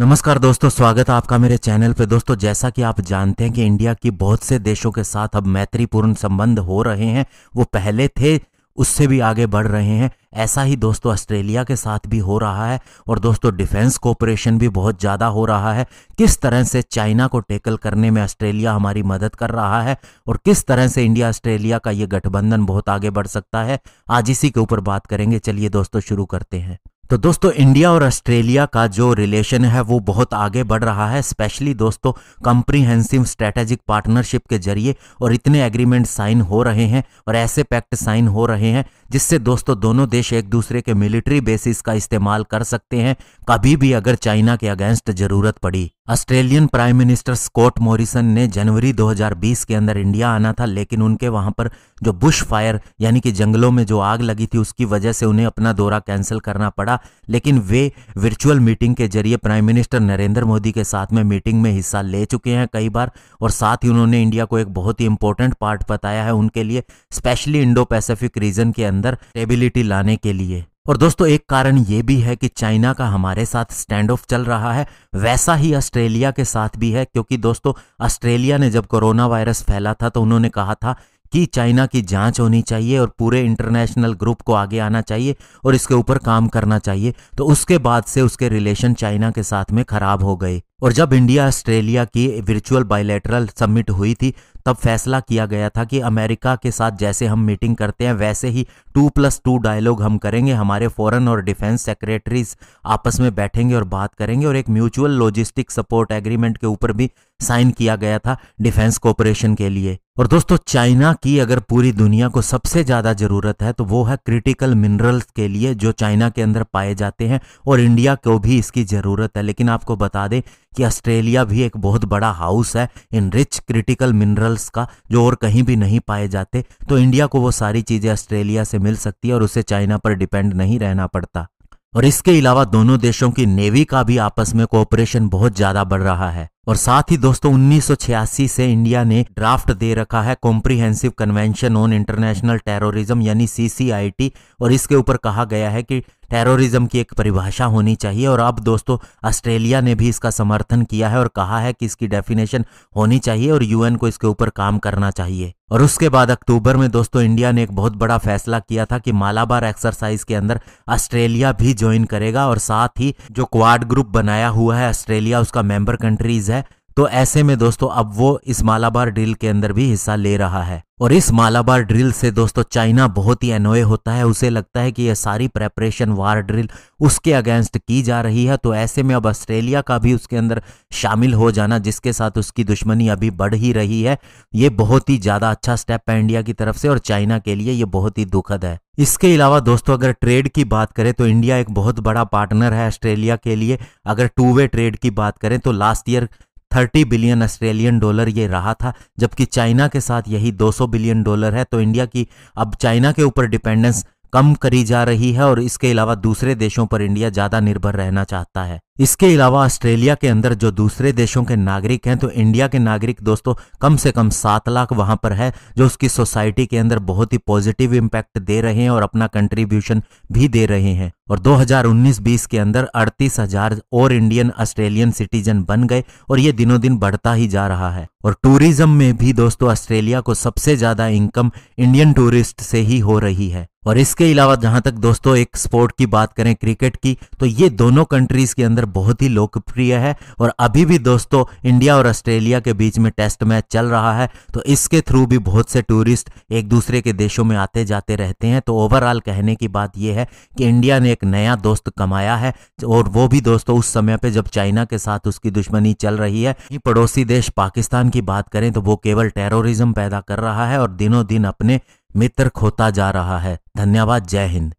नमस्कार दोस्तों स्वागत है आपका मेरे चैनल पे दोस्तों जैसा कि आप जानते हैं कि इंडिया की बहुत से देशों के साथ अब मैत्रीपूर्ण संबंध हो रहे हैं वो पहले थे उससे भी आगे बढ़ रहे हैं ऐसा ही दोस्तों ऑस्ट्रेलिया के साथ भी हो रहा है और दोस्तों डिफेंस कोऑपरेशन भी बहुत ज़्यादा हो रहा है किस तरह से चाइना को टेकल करने में ऑस्ट्रेलिया हमारी मदद कर रहा है और किस तरह से इंडिया ऑस्ट्रेलिया का ये गठबंधन बहुत आगे बढ़ सकता है आज इसी के ऊपर बात करेंगे चलिए दोस्तों शुरू करते हैं तो दोस्तों इंडिया और ऑस्ट्रेलिया का जो रिलेशन है वो बहुत आगे बढ़ रहा है स्पेशली दोस्तों कंप्रीहेंसिव स्ट्रेटेजिक पार्टनरशिप के जरिए और इतने एग्रीमेंट साइन हो रहे हैं और ऐसे पैक्ट साइन हो रहे हैं जिससे दोस्तों दोनों देश एक दूसरे के मिलिट्री बेसिस का इस्तेमाल कर सकते हैं कभी भी अगर चाइना के अगेंस्ट जरूरत पड़ी Australian prime minister Scott Morrison ने जनवरी 2020 के अंदर इंडिया आना था लेकिन उनके वहां पर जो बुश फायर यानी कि जंगलों में जो आग लगी थी उसकी वजह से उन्हें अपना दौरा कैंसिल करना पड़ा लेकिन वे वर्चुअल मीटिंग के जरिए प्राइम मिनिस्टर नरेंद्र मोदी के साथ में मीटिंग में हिस्सा ले चुके हैं कई बार और साथ ही उन्होंने इंडिया को एक बहुत ही इंपॉर्टेंट पार्ट बताया है उनके लिए स्पेशली इंडो पैसेफिक रीजन के अंदर अंदर स्टेबिलिटी लाने के लिए और दोस्तों एक कारण ये भी है कि चाइना का हमारे साथ स्टैंड ऑफ चल रहा है वैसा ही ऑस्ट्रेलिया के साथ भी है क्योंकि दोस्तों ऑस्ट्रेलिया ने जब कोरोना वायरस फैला था तो उन्होंने कहा था कि चाइना की जांच होनी चाहिए और पूरे इंटरनेशनल ग्रुप को आगे आना चाहिए और इसके ऊपर काम करना चाहिए तो उसके बाद से उसके रिलेशन चाइना के साथ में खराब हो गए और जब इंडिया ऑस्ट्रेलिया की वर्चुअल बायलैटरल समिट हुई थी तब फैसला किया गया था कि अमेरिका के साथ जैसे हम मीटिंग करते हैं वैसे ही टू प्लस टू डायलॉग हम करेंगे हमारे फॉरेन और डिफेंस सेक्रेटरीज आपस में बैठेंगे और बात करेंगे और एक म्यूचुअल लॉजिस्टिक सपोर्ट एग्रीमेंट के ऊपर भी साइन किया गया था डिफेंस कॉपरेशन के लिए और दोस्तों चाइना की अगर पूरी दुनिया को सबसे ज़्यादा ज़रूरत है तो वो है क्रिटिकल मिनरल्स के लिए जो चाइना के अंदर पाए जाते हैं और इंडिया को भी इसकी ज़रूरत है लेकिन आपको बता दें कि ऑस्ट्रेलिया भी एक बहुत बड़ा हाउस है इन रिच क्रिटिकल मिनरल्स का जो और कहीं भी नहीं पाए जाते तो इंडिया को वो सारी चीज़ें ऑस्ट्रेलिया से मिल सकती है और उसे चाइना पर डिपेंड नहीं रहना पड़ता और इसके अलावा दोनों देशों की नेवी का भी आपस में कोऑपरेशन बहुत ज्यादा बढ़ रहा है और साथ ही दोस्तों उन्नीस से इंडिया ने ड्राफ्ट दे रखा है comprehensive convention on international terrorism यानी सीसीआईटी और इसके ऊपर कहा गया है कि टेररिज्म की एक परिभाषा होनी चाहिए और अब दोस्तों ऑस्ट्रेलिया ने भी इसका समर्थन किया है और कहा है कि इसकी डेफिनेशन होनी चाहिए और यूएन को इसके ऊपर काम करना चाहिए और उसके बाद अक्टूबर में दोस्तों इंडिया ने एक बहुत बड़ा फैसला किया था कि मालाबार एक्सरसाइज के अंदर ऑस्ट्रेलिया भी ज्वाइन करेगा और साथ ही जो क्वाड ग्रुप बनाया हुआ है ऑस्ट्रेलिया उसका मेंबर कंट्रीज है तो ऐसे में दोस्तों अब वो इस मालाबार ड्रिल के अंदर भी हिस्सा ले रहा है और इस मालाबार ड्रिल से दोस्तों चाइना बहुत ही अनोय होता है उसे लगता है कि यह सारी प्रेपरेशन वार ड्रिल उसके अगेंस्ट की जा रही है तो ऐसे में अब ऑस्ट्रेलिया का भी उसके अंदर शामिल हो जाना जिसके साथ उसकी दुश्मनी अभी बढ़ ही रही है ये बहुत ही ज़्यादा अच्छा स्टेप है इंडिया की तरफ से और चाइना के लिए ये बहुत ही दुखद है इसके अलावा दोस्तों अगर ट्रेड की बात करें तो इंडिया एक बहुत बड़ा पार्टनर है ऑस्ट्रेलिया के लिए अगर टू वे ट्रेड की बात करें तो last year thirty billion Australian dollar ये रहा था जबकि चाइना के साथ यही दो सौ बिलियन डॉलर है तो इंडिया की अब चाइना के ऊपर डिपेंडेंस कम करी जा रही है और इसके अलावा दूसरे देशों पर इंडिया ज़्यादा निर्भर रहना चाहता है इसके अलावा ऑस्ट्रेलिया के अंदर जो दूसरे देशों के नागरिक हैं तो इंडिया के नागरिक दोस्तों कम से कम सात लाख वहां पर है जो उसकी सोसाइटी के अंदर बहुत ही पॉजिटिव इम्पैक्ट दे रहे हैं और अपना कंट्रीब्यूशन भी दे रहे हैं और 2019-20 के अंदर अड़तीस हजार और इंडियन ऑस्ट्रेलियन सिटीजन बन गए और ये दिनों दिन बढ़ता ही जा रहा है और टूरिज्म में भी दोस्तों ऑस्ट्रेलिया को सबसे ज्यादा इनकम इंडियन टूरिस्ट से ही हो रही है और इसके अलावा जहां तक दोस्तों एक स्पोर्ट की बात करें क्रिकेट की तो ये दोनों कंट्रीज के अंदर बहुत ही लोकप्रिय है और अभी भी दोस्तों इंडिया और ऑस्ट्रेलिया के बीच में टेस्ट मैच चल रहा है तो इसके थ्रू भी बहुत से टूरिस्ट एक दूसरे के देशों में आते जाते रहते हैं तो ओवरऑल कहने की बात यह है कि इंडिया ने एक नया दोस्त कमाया है और वो भी दोस्तों उस समय पर जब चाइना के साथ उसकी दुश्मनी चल रही है पड़ोसी देश पाकिस्तान की बात करें तो वो केवल टेरोरिज्म पैदा कर रहा है और दिनों दिन अपने मित्र खोता जा रहा है धन्यवाद जय हिंद